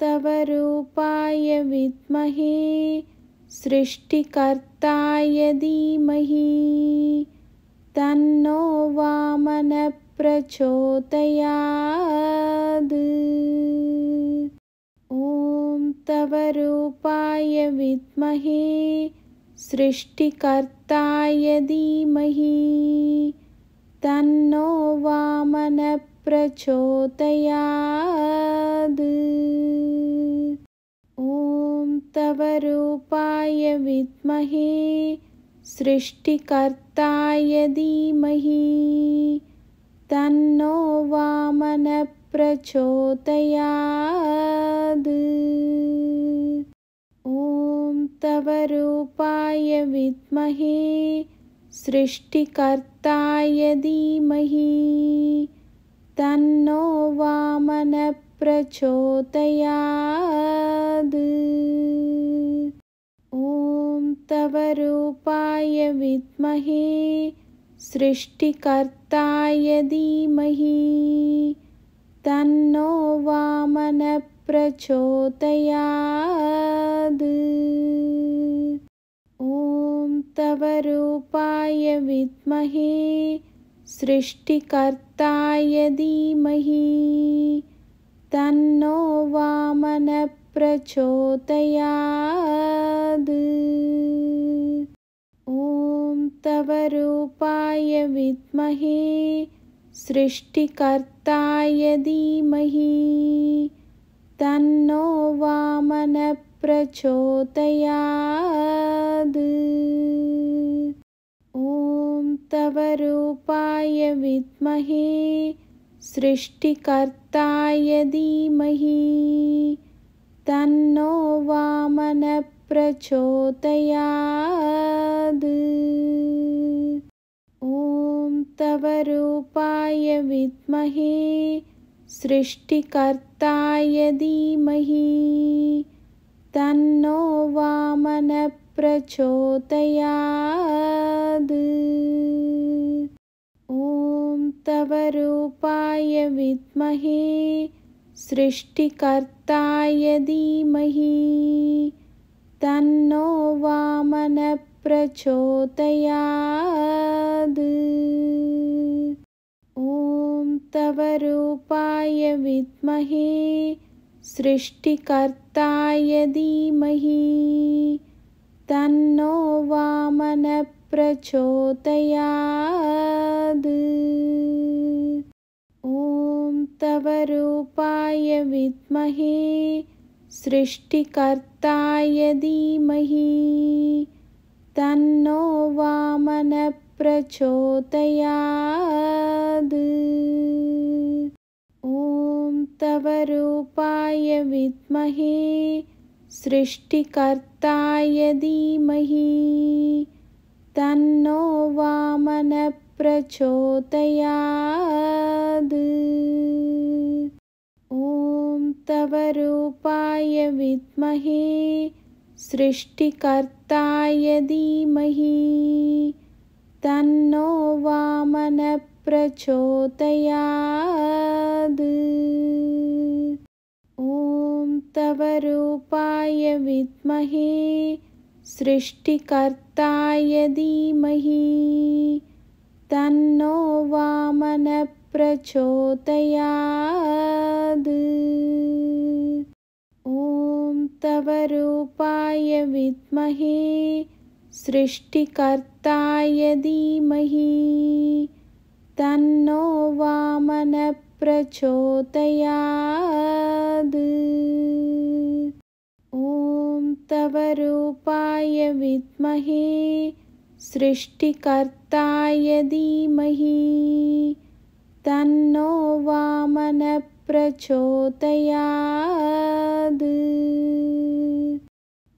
तवरूपाय विद्महे सृष्टिकर्ताय धीमहि तन्नो वामनप्रचोदयाद् ॐ तवरूपाय विद्महे सृष्टिकर्ताय धीमहि तन्नो वामन प्रचोदयाद् ॐ तव रूपाय विद्महे सृष्टिकर्ताय धीमहि तन्नो वामनः प्रचोदयाद् ॐ तव रूपाय विद्महे सृष्टिकर्ताय धीमहि तन्नो वामनप्रचोदयाद् ॐ तवरूपाय विद्महे सृष्टिकर्ताय धीमहि तन्नो वामनप्रचोदयाद् ॐ तवरूपाय विद्महे सृष्टिकर्ताय धीमही तन्नो वामनप्रचोदयाद् ॐ तव रूपाय विद्महे सृष्टिकर्ताय धीमहि तन्नो वामनप्रचोदयाद तवरूपाय विद्महे सृष्टिकर्ताय धीमहि तन्नो वामनप्रचोदयाद् ॐ तवरूपाय विद्महे सृष्टिकर्ताय धीमहि तन्नो वामन प्रचोदयाद् ॐ तव रूपाय विद्महे सृष्टिकर्ताय धीमहि तन्नो वामनः प्रचोदयाद् ॐ तव रूपाय विद्महे सृष्टिकर्ताय धीमहि तन्नो वामनप्रचोदयाद् ॐ तवरूपाय विद्महे सृष्टिकर्ताय धीमहि तन्नो वामनप्रचोदयाद् ॐ तवरूपाय विद्महे सृष्टिकर्ताय धीमहि तन्नो वामनप्रचोदयाद् ॐ तव रूपाय विद्महे सृष्टिकर्ताय धीमहि तन्नो प्रचोदयाद तवरूपाय विद्महे सृष्टिकर्ताय धीमहि तन्नो वामनप्रचोदयाद् ॐ तवरूपाय विद्महे सृष्टिकर्ताय धीमहि तन्नो वामन प्रचोदयाद ॐ तव रूपाय विद्महे सृष्टिकर्ताय धीमहि तन्नो वामनः प्रचोदयाद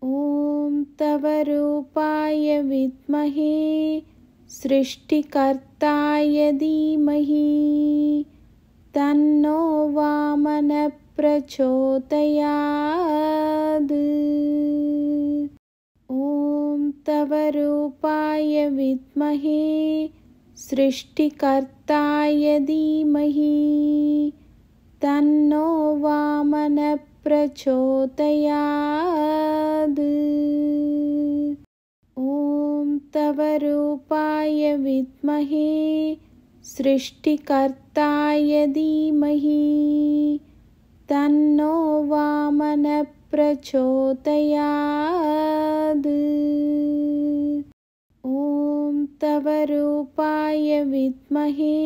ॐ तव रूपाय विद्महे सृष्टिकर्ताय धीमहि तन्नो वामनप्रचोदयाद् ॐ तवरूपाय विद्महे सृष्टिकर्ताय धीमहि तन्नो वामनप्रचोदयाद् ॐ तवरूपाय विद्महे सृष्टिकर्ताय धीमहि तन्नो वामनप्रचोदयाद् ॐ तव रूपाय विमहे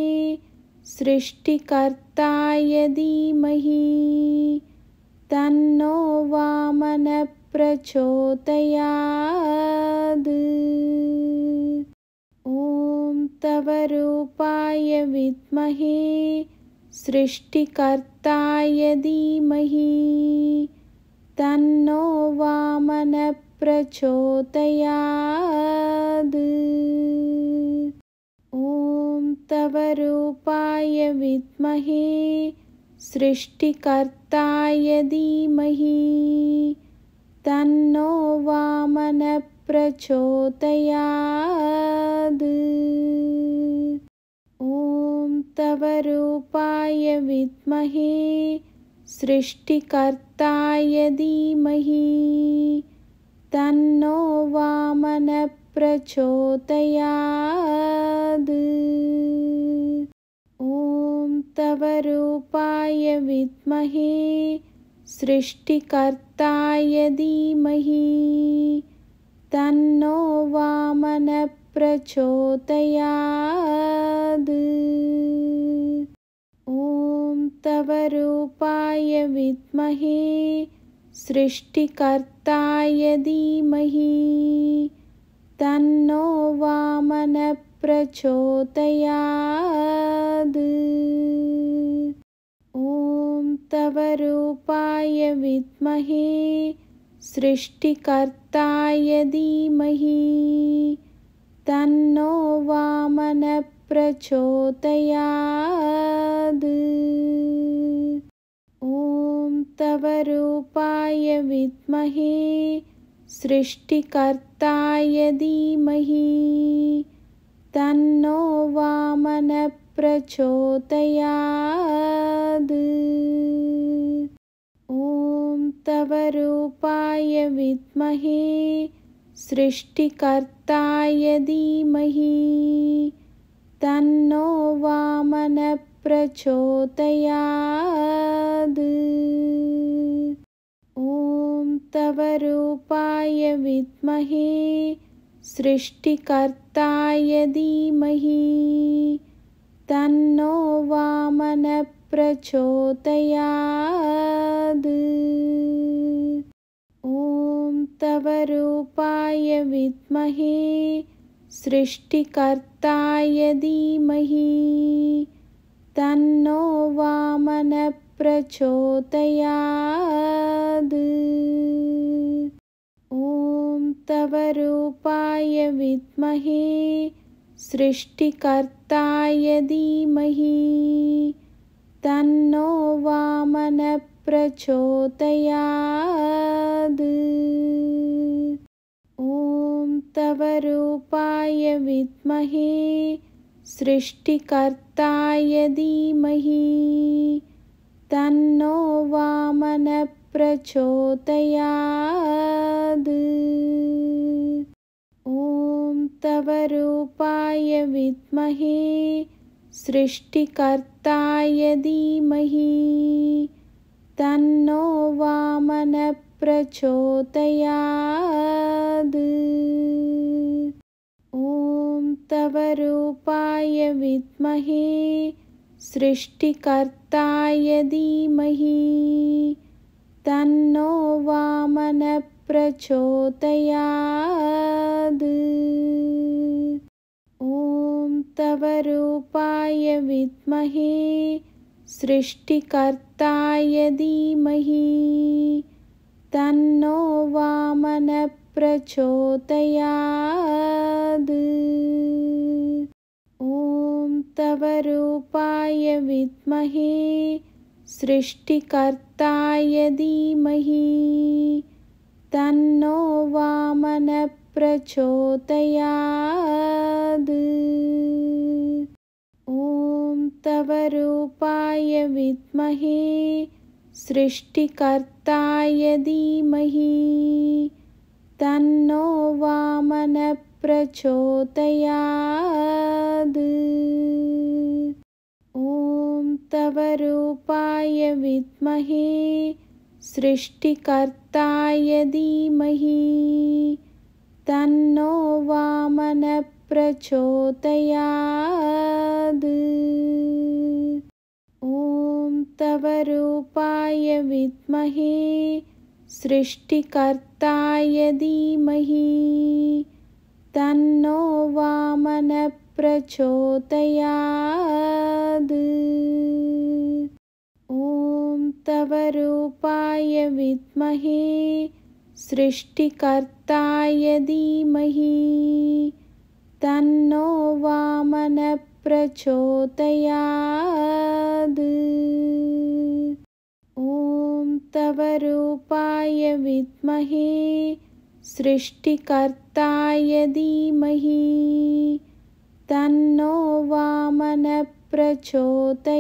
सृष्टिकर्ताय धीमहि तन्नो प्रचोदयाद तवरूपाय विद्महे सृष्टिकर्ताय धीमहि तन्नो वामनप्रचोदयाद् ॐ तवरूपाय विद्महे सृष्टिकर्ताय धीमहि तन्नो वामन प्रचोदयाद ॐ तव रूपाय विद्महे सृष्टिकर्ताय धीमहि तन्नो वामनः प्रचोदयाद ॐ तव रूपाय विद्महे सृष्टिकर्ताय धीमहि तन्नो वामनप्रचोदयाद् ॐ तवरूपाय विद्महे सृष्टिकर्ताय धीमहि तन्नो वामनप्रचोदयाद् ॐ तवरूपाय विद्महे सृष्टिकर्ताय धीमही तन्नो वामनः ॐ तव रूपाय विद्महे सृष्टिकर्ताय धीमहि तन्नो वामनः प्रचोदयाद् रूपाय विद्महे सृष्टिकर्ताय धीमहि तन्नो वामनप्रचोदयाद् ॐ तवरूपाय विद्महे सृष्टिकर्ताय धीमहि तन्नो वामन प्रचोदयाद् ॐ तव रूपाय विद्महे सृष्टिकर्ताय धीमहि तन्नो वामनः प्रचोदयाद् ॐ तव रूपाय विद्महे सृष्टिकर्ताय धीमहि तन्नो वामनप्रचोदयाद् ॐ तवरूपाय विद्महे सृष्टिकर्ताय धीमहि तन्नो वामनप्रचोदयाद् ॐ तवरूपाय विद्महे सृष्टिकर्ताय तो तन्नो वामनप्रचोदयाद् ॐ तव रूपाय विद्महे सृष्टिकर्ताय तो तन्नो वामनप्रचोदयाद् तवरूपाय विद्महे सृष्टिकर्ताय धीमहि तन्नो वामनप्रचोदयाद् ॐ तवरूपाय विद्महे सृष्टिकर्ताय धीमहि तन्नो वामन प्रचोदयाद ॐ तव रूपाय विद्महे सृष्टिकर्ताय धीमहि तन्नो वामनः प्रचोदयाद ॐ तव रूपाय विद्महे सृष्टिकर्ताय धीमहि तन्नो वामनप्रचोदयाद् ॐ तवरूपाय विद्महे सृष्टिकर्ताय धीमहि तन्नो वामनप्रचोदयाद् ॐ तवरूपाय विद्महे सृष्टिकर्ताय धीमहि तन्नो वामनप्रचोदयाद् ॐ तव रूपाय विमहे सृष्टिकर्ताय धीमहि तन्नो प्रचोदयाद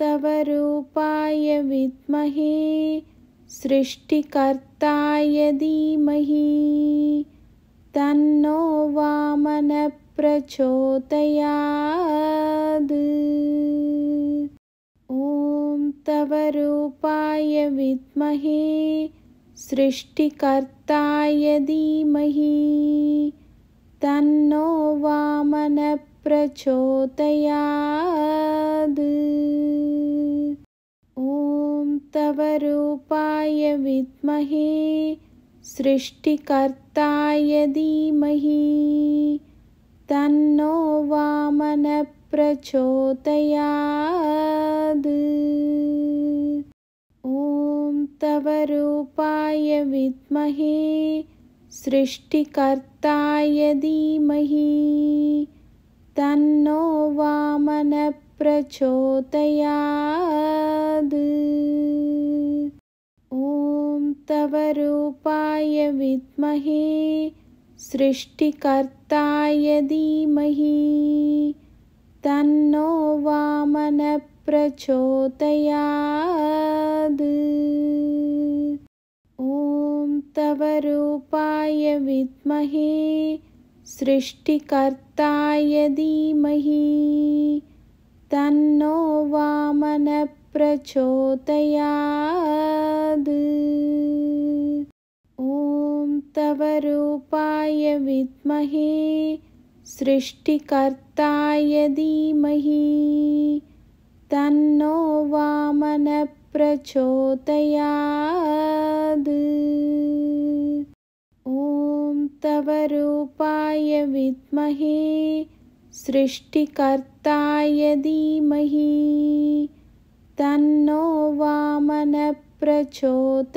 तवरूपाय विद्महे सृष्टिकर्ताय धीमहि तन्नो वामनः प्रचोदयाद् ॐ तव रूपाय विद्महे सृष्टिकर्ताय धीमहि तन्नो वामनः प्रचोदयाद् तव रूपाय विद्महे सृष्टिकर्ताय धीमहि तन्नो वामनः प्रचोदयात् ॐ तव रूपाय विद्महे सृष्टिकर्ताय धीमहि तन्नो वामनः प्रचोदयात् तव रूपाय विद्महे सृष्टिकर्ताय धीमहि तन्नो वामनः प्रचोदयाद् ॐ तव रूपाय विद्महे सृष्टिकर्ताय धीमहि तन्नो वामनः प्रचोदयाद् तवरूपाय विद्महे सृष्टिकर्ताय धीमहि तन्नो वामनप्रचोदयाद् ॐ तवरूपाय विद्महे सृष्टिकर्ताय धीमहि तन्नो वामन प्रचोदयाद्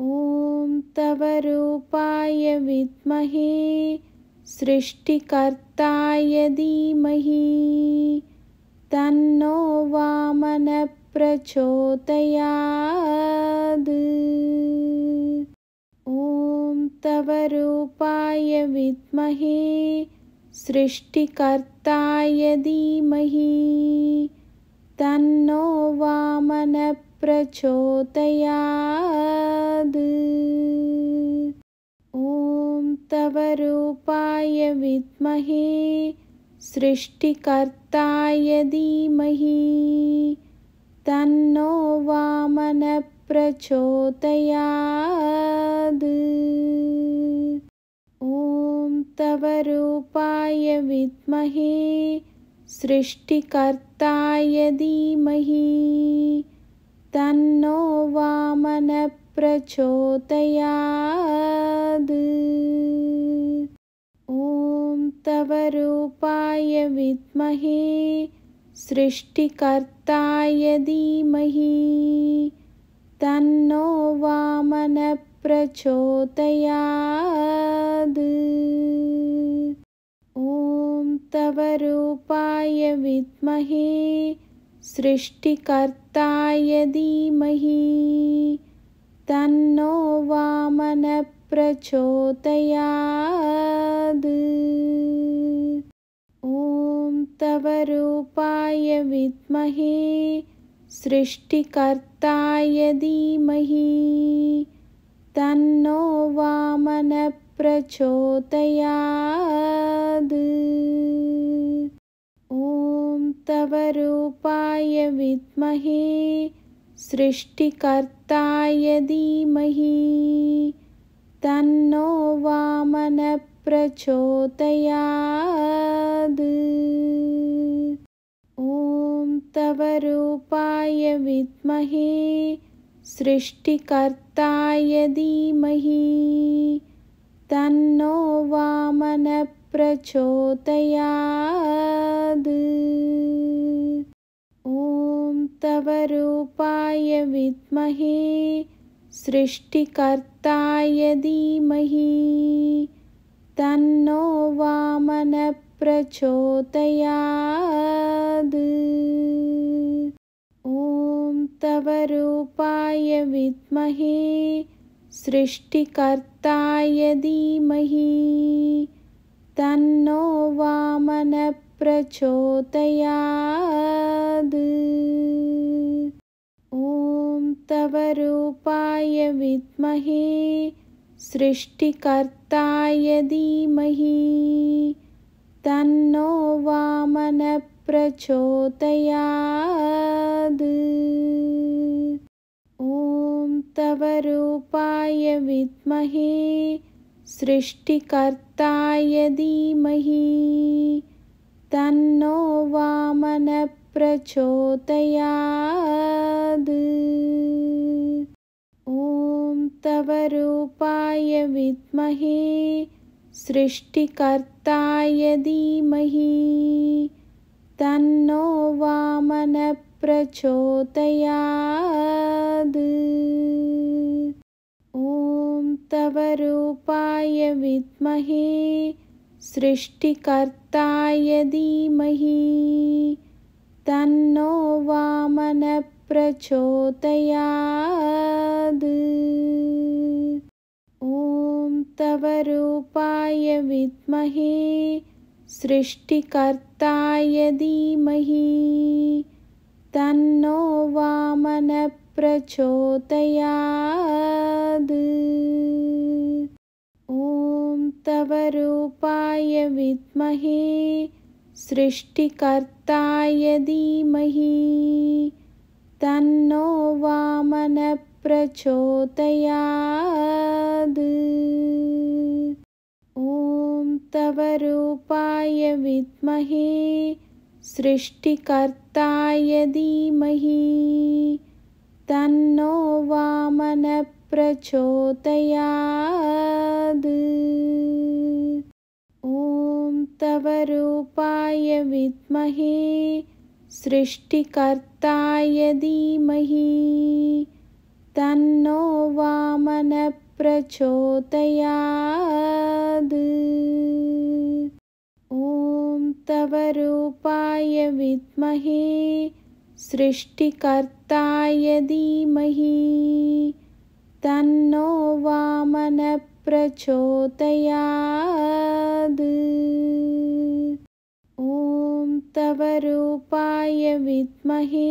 ॐ तव रूपाय विद्महे सृष्टिकर्ताय धीमहि तन्नो वामनः प्रचोदयाद् ॐ तव रूपाय विद्महे सृष्टिकर्ताय धीमहि तन्नो वामनप्रचोदयाद् ॐ तवरूपाय विद्महे सृष्टिकर्ताय धीमहि तन्नो वामनप्रचोदयाद् ॐ तवरूपाय विद्महे सृष्टिकर्ताय धीमहि तन्नो प्रचोदयाद ॐ तव रूपाय विद्महे सृष्टिकर्ताय धीमहि तन्नो प्रचोदयाद तवरूपाय विद्महे सृष्टिकर्ताय धीमहि तन्नो वामनप्रचोदयाद् ॐ तवरूपाय विद्महे सृष्टिकर्ताय धीमहि तन्नो वामन प्रचोदयाद् ॐ तव रूपाय विद्महे सृष्टिकर्ताय धीमहि तन्नो वामनः प्रचोदयाद् ॐ तव रूपाय विद्महे सृष्टिकर्ताय धीमहि तन्नो वामनप्रचोदयाद् ॐ तवरूपाय विद्महे सृष्टिकर्ताय धीमहि तन्नो वामनप्रचोदयाद ॐ तवरूपाय विद्महे सृष्टिकर्ताय मही तन्नो वामनप्रचोदयाद् ॐ तव रूपाय विद्महे सृष्टिकर्ताय मही तन्नो वामनप्रचोदयाद् तवरूपाय विद्महे सृष्टिकर्ताय धीमहि तन्नो वामनप्रचोदयाद् ॐ तवरूपाय विद्महे सृष्टिकर्ताय धीमहि तन्नो वामन प्रचोदयाद् ॐ रूपाय विद्महे सृष्टिकर्ताय धीमहि तन्नो वामनप्रचोदयाद् ॐ रूपाय विद्महे सृष्टिकर्ताय धीमहि तन्नो वामनप्रचोदयाद् ॐ रूपाय विद्महे सृष्टिकर्ताय धीमहि तन्नो वामनप्रचोदयाद् ॐ रूपाय विद्महे सृष्टिकर्ता यदीमहि तन्नो वामनप्रचोदयाद् ॐ तव रूपाय विद्महे सृष्टिकर्ताय धीमहि तन्नो वामनप्रचोदयाद् तवरूपाय विद्महे सृष्टिकर्ताय धीमहि तन्नो वामनप्रचोदयाद् ॐ तवरूपाय विद्महे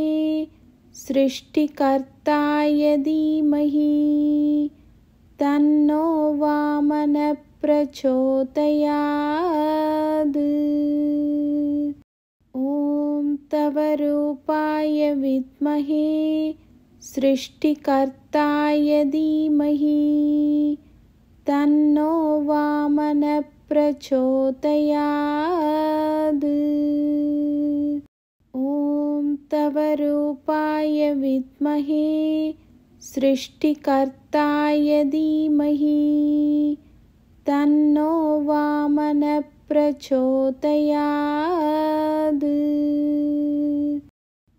सृष्टिकर्ताय धीमहि तन्नो वामन प्रचोदयाद ॐ तव रूपाय विद्महे सृष्टिकर्ताय धीमहि तन्नो वामनः प्रचोदयाद ॐ तव रूपाय विद्महे सृष्टिकर्ताय धीमहि तन्नो वामनप्रचोदयाद्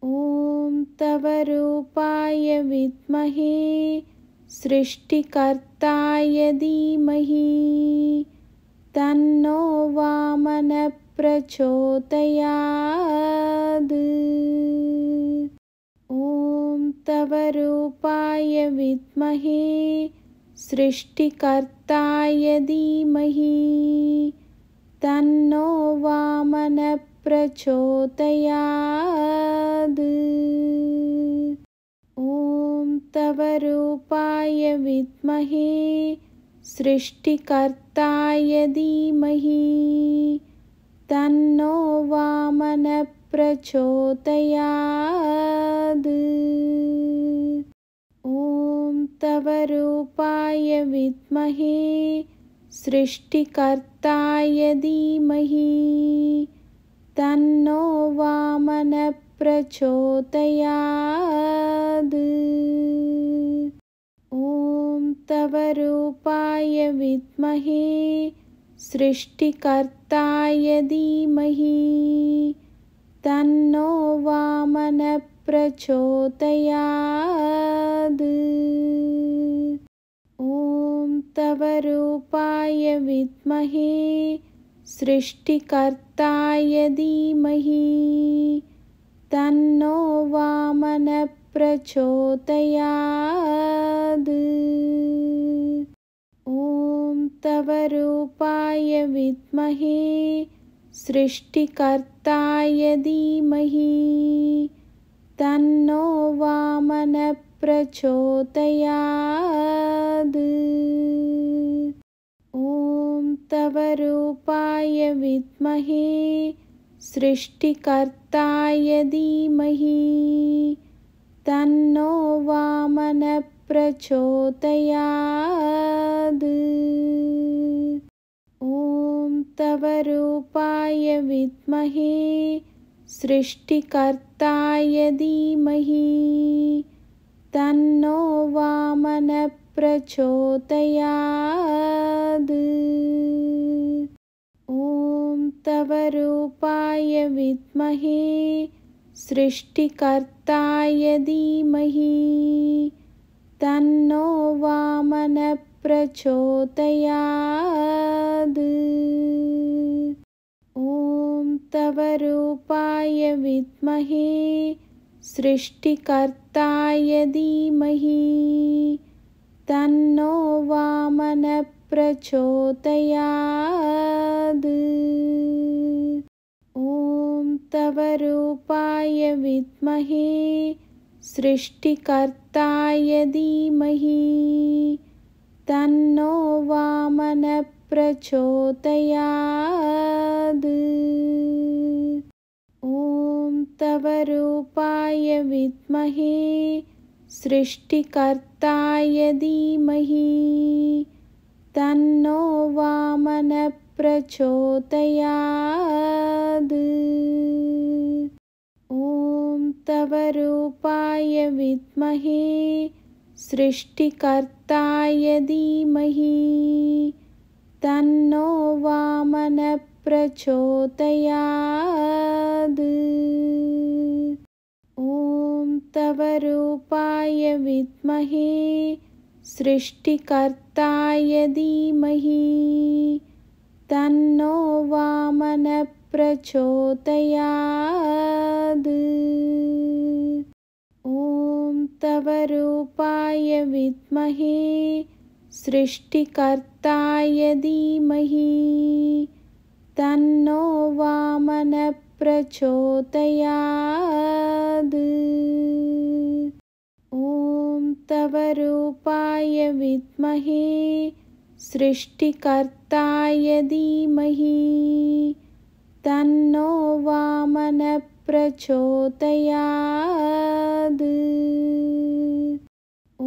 ॐ तवरूपाय विद्महे सृष्टिकर्ताय धीमहि तन्नो वामनप्रचोदयाद् ॐ तवरूपाय विद्महे सृष्टिकर्ताय धीमही तन्नो वामनप्रचोदयाद् ॐ तव रूपाय विद्महे सृष्टिकर्ताय धीमहि तन्नो ॐ तव रूपाय विद्महे सृष्टिकर्ताय धीमहि तन्नो वामनः प्रचोदयात् ॐ तव रूपाय विद्महे सृष्टिकर्ताय धीमहि तन्नो वामनः प्रचोदयात् तवरूपाय विद्महे सृष्टिकर्ताय धीमहि तन्नो वामनप्रचोदयाद् ॐ तवरूपाय विद्महे सृष्टिकर्ताय धीमहि तन्नो वामन प्रचोदयाद ॐ तव रूपाय विद्महे सृष्टिकर्ताय धीमहि तन्नो वामनः प्रचोदयाद ॐ तव रूपाय विद्महे सृष्टिकर्ताय धीमहि तन्नो वामनप्रचोदयाद् ॐ तवरूपाय विद्महे सृष्टिकर्ताय धीमहि तन्नो वामनप्रचोदयाद् ॐ तवरूपाय विद्महे सृष्टिकर्ताय धीमहि तन्नो वामनप्रचोदयाद् ॐ तव रूपाय विमहे सृष्टिकर्ताय धीमहि तन्नो प्रचोदयाद तवरूपाय विद्महे सृष्टिकर्ताय धीमहि तन्नो वामनप्रचोदयाद् ॐ तवरूपाय विद्महे सृष्टिकर्ताय धीमहि तन्नो वामन प्रचोदयाद् ॐ तव रूपाय विद्महे सृष्टिकर्ताय धीमहि तन्नो वामनः प्रचोदयाद् ॐ तव रूपाय विद्महे सृष्टिकर्ताय धीमहि तन्नो वामनप्रचोदयाद् ॐ तवरूपाय विद्महे सृष्टिकर्ताय धीमहि तन्नो वामनप्रचोदयाद्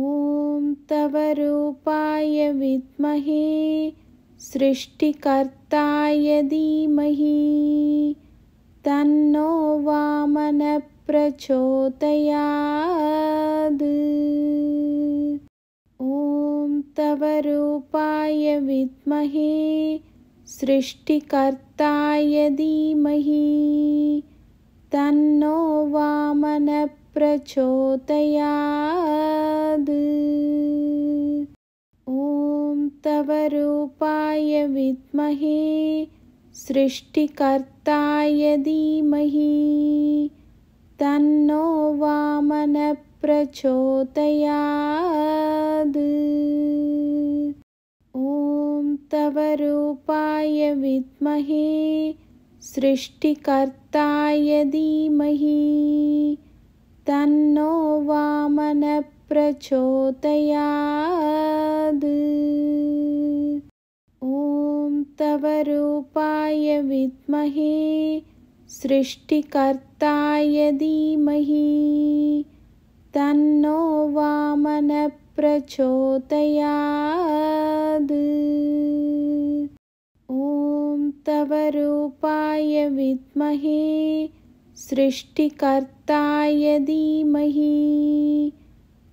ॐ तवरूपाय विद्महे सृष्टिकर्ताय धीमही तन्नो वामनप्रचोदयाद् ॐ तव रूपाय विद्महे सृष्टिकर्ताय धीमहि तन्नो वामनप्रचोदयाद तवरूपाय विद्महे सृष्टिकर्ताय धीमहि तन्नो वामनप्रचोदयाद् ॐ तवरूपाय विद्महे सृष्टिकर्ताय धीमहि तन्नो वामन प्रचोदयाद् ॐ तव रूपाय विद्महे सृष्टिकर्ताय धीमहि तन्नो वामनः प्रचोदयाद् ॐ तव रूपाय विद्महे सृष्टिकर्ताय धीमहि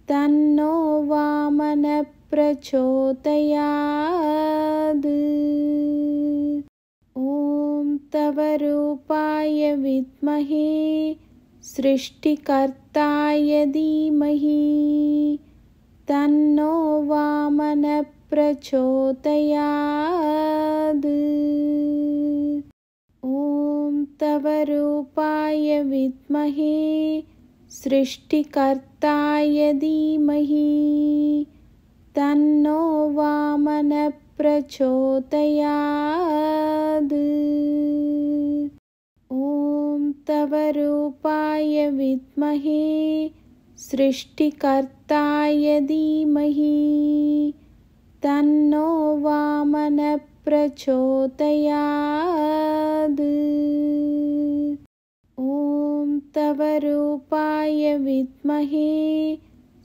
तन्नो वामनप्रचोदयाद् ॐ तवरूपाय विद्महे सृष्टिकर्ताय धीमहि तन्नो वामनप्रचोदयाद् ॐ तवरूपाय विद्महे सृष्टिकर्ताय धीमहि तन्नो वामनप्रचोदयाद् ॐ तव रूपाय विद्महे सृष्टिकर्ताय धीमहि तन्नो प्रचोदयाद तवरूपाय विद्महे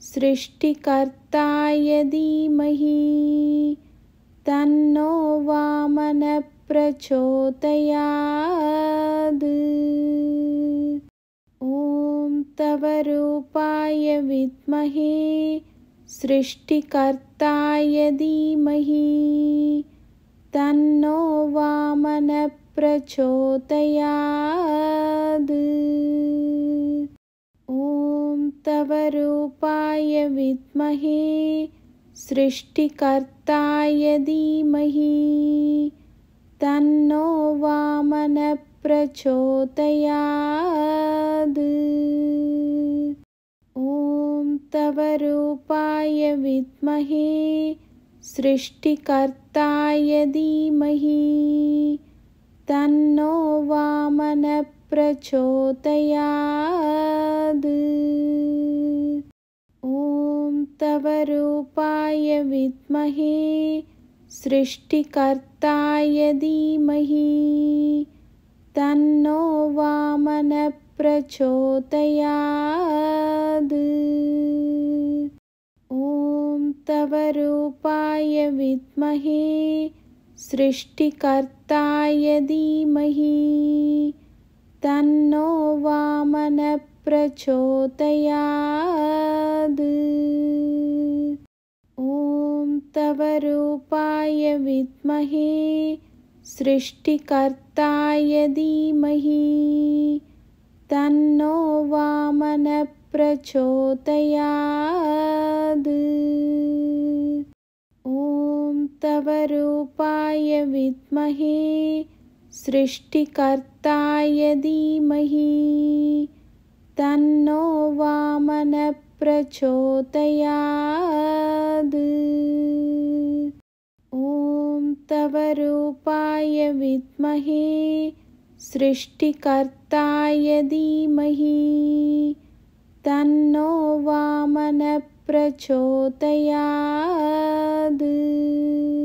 सृष्टिकर्ताय धीमहि तन्नो वामनप्रचोदयाद् ॐ तवरूपाय विद्महे सृष्टिकर्ताय धीमहि तन्नो वामन प्रचोदयाद ॐ तव रूपाय विद्महे सृष्टिकर्ताय धीमहि तन्नो वामनः प्रचोदयाद ॐ तव रूपाय विद्महे सृष्टिकर्ताय धीमहि तन्नो वामनप्रचोदयाद् ॐ तवरूपाय विद्महे सृष्टिकर्ताय धीमहि तन्नो वामनप्रचोदयाद् ॐ तवरूपाय विद्महे सृष्टिकर्ताय धीमही तन्नो वामनप्रचोदयाद् ॐ तव रूपाय विद्महे सृष्टिकर्ताय धीमहि तन्नो वामनप्रचोदयाद् तवरूपाय विद्महे सृष्टिकर्ताय धीमहि तन्नो वामनप्रचोदयाद् ॐ तवरूपाय विद्महे सृष्टिकर्ताय धीमहि तन्नो वामन प्रचोदयाद्